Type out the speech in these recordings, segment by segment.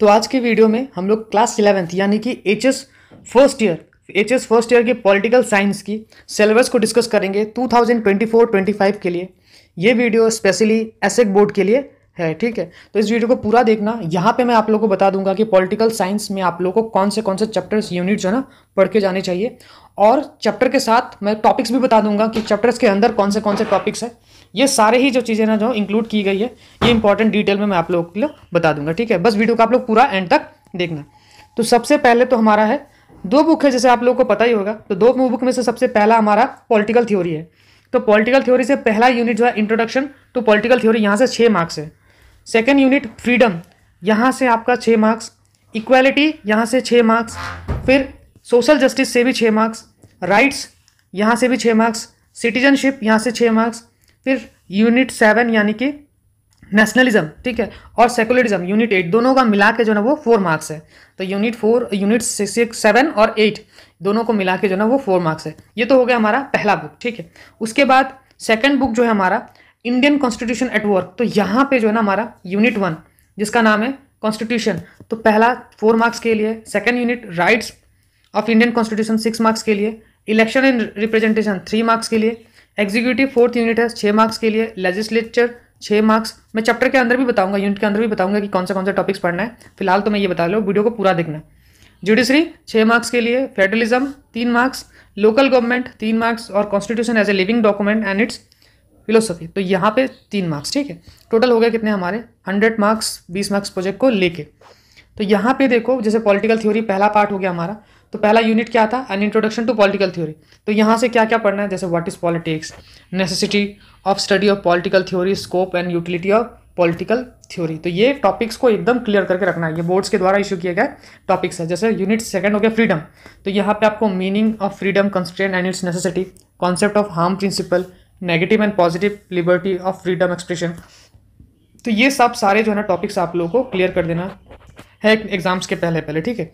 तो आज के वीडियो में हम लोग क्लास इलेवेंथ यानी कि H S first year H S first year की पॉलिटिकल साइंस की सिलेबस को डिस्कस करेंगे 2024-25 के लिए ये वीडियो स्पेशली एसेक बोर्ड के लिए है ठीक है तो इस वीडियो को पूरा देखना यहाँ पे मैं आप लोगों को बता दूंगा कि पॉलिटिकल साइंस में आप लोगों को कौन से कौन से चैप्टर्स यूनिट जो है ना पढ़ के जाने चाहिए और चैप्टर के साथ मैं टॉपिक्स भी बता दूंगा कि चैप्टर्स के अंदर कौन से कौन से टॉपिक्स है ये सारे ही जो चीज़ें ना जो इंक्लूड की गई है ये इंपॉर्टेंट डिटेल में मैं आप लोगों के लिए बता दूंगा ठीक है बस वीडियो को आप लोग पूरा एंड तक देखना तो सबसे पहले तो हमारा है दो बुक है जैसे आप लोगों को पता ही होगा तो दो बुक में से सबसे पहला हमारा पॉलिटिकल थ्योरी है तो पॉलिटिकल थ्योरी से पहला यूनिट जो है इंट्रोडक्शन टू पॉलिटिकल थ्योरी यहाँ से छः मार्क्स है सेकेंड यूनिट फ्रीडम यहाँ से आपका छः मार्क्स इक्वालिटी यहाँ से छः मार्क्स फिर सोशल जस्टिस से भी छः मार्क्स राइट्स यहाँ से भी छः मार्क्स सिटीजनशिप यहाँ से छः मार्क्स फिर यूनिट सेवन यानी कि नेशनलिज्म ठीक है और सेकुलरिज्म यूनिट एट दोनों का मिला के जो ना वो फोर मार्क्स है तो unit four unit six seven और एट दोनों को मिला के जो ना वो फोर मार्क्स है ये तो हो गया हमारा पहला बुक ठीक है उसके बाद सेकेंड बुक जो है हमारा इंडियन कॉन्स्टिट्यूशन एट वर्क तो यहाँ पे जो है ना हमारा यूनिट वन जिसका नाम है कॉन्स्टिट्यूशन तो पहला फोर मार्क्स के लिए second unit rights of Indian constitution six marks के लिए election and representation three marks के लिए एग्जीक्यूटिव फोर्थ यूनिट है छः मार्क्स के लिए लेजिस्लेचर छः मार्क्स मैं चैप्टर के अंदर भी बताऊंगा यूनिट के अंदर भी बताऊंगा कि कौन से कौन से टॉपिक्स पढ़ना है फिलहाल तो मैं ये बता लो वीडियो को पूरा देखना जुडिशरी छः मार्क्स के लिए फेडरलिज्म तीन मार्क्स लोकल गवर्नमेंट तीन मार्क्स और constitution as a living document and its philosophy तो यहाँ पे तीन मार्क्स ठीक है टोटल हो गया कितने हमारे हंड्रेड मार्क्स बीस मार्क्स प्रोजेक्ट को लेके तो यहाँ पे देखो जैसे पॉलिटिकल थ्योरी पहला पार्ट हो गया हमारा तो पहला यूनिट क्या था an introduction to political theory तो यहाँ से क्या क्या पढ़ना है जैसे what is politics necessity of study of political theory scope and utility of political theory तो ये टॉपिक्स को एकदम क्लियर करके रखना है ये बोर्ड्स के द्वारा इशू किए गए टॉपिक्स है जैसे यूनिट सेकंड हो गया फ्रीडम तो यहाँ पे आपको meaning of freedom constraint and its necessity concept of harm principle negative and positive liberty of freedom expression तो ये सब सारे जो है ना टॉपिक्स आप लोगों को क्लियर कर देना है एग्जाम्स के पहले पहले ठीक है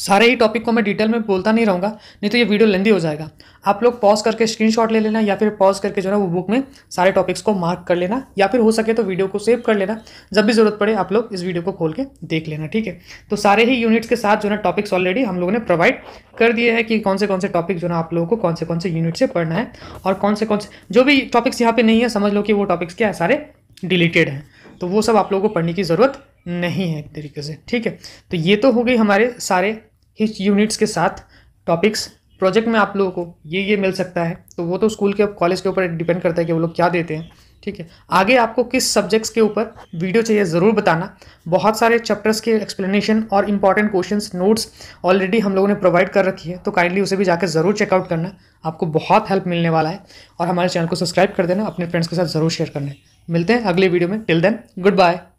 सारे ही टॉपिक को मैं डिटेल में बोलता नहीं रहूँगा नहीं तो ये वीडियो लेंदी हो जाएगा आप लोग पॉज करके स्क्रीनशॉट ले लेना या फिर पॉज करके जो है वो बुक में सारे टॉपिक्स को मार्क कर लेना या फिर हो सके तो वीडियो को सेव कर लेना जब भी ज़रूरत पड़े आप लोग इस वीडियो को खोल के देख लेना ठीक है तो सारे ही यूनिट्स के साथ जो है टॉपिक्स ऑलरेडी हम लोगों ने प्रोवाइड कर दिए हैं कि कौन से कौन से टॉपिक जो है आप लोगों को कौन से कौन से यूनिट से पढ़ना है और कौन से कौन से जो भी टॉपिक्स यहाँ पर नहीं है समझ लो कि वो टॉपिक्स क्या है सारे डिलीटेड हैं तो वो सब आप लोगों को पढ़ने की ज़रूरत नहीं है एक तरीके से ठीक है तो ये तो हो गई हमारे सारे इस यूनिट्स के साथ टॉपिक्स प्रोजेक्ट में आप लोगों को ये ये मिल सकता है तो वो तो स्कूल के कॉलेज के ऊपर डिपेंड करता है कि वो लोग क्या देते हैं ठीक है आगे आपको किस सब्जेक्ट्स के ऊपर वीडियो चाहिए ज़रूर बताना बहुत सारे चैप्टर्स के एक्सप्लेनेशन और इंपॉर्टेंट क्वेश्चंस नोट्स ऑलरेडी हम लोगों ने प्रोवाइड कर रखी है तो काइंडली उसे भी जाकर ज़रूर चेकआउट करना आपको बहुत हेल्प मिलने वाला है और हमारे चैनल को सब्सक्राइब कर देना अपने फ्रेंड्स के साथ ज़रूर शेयर करना मिलते हैं अगले वीडियो में टिल देन गुड बाय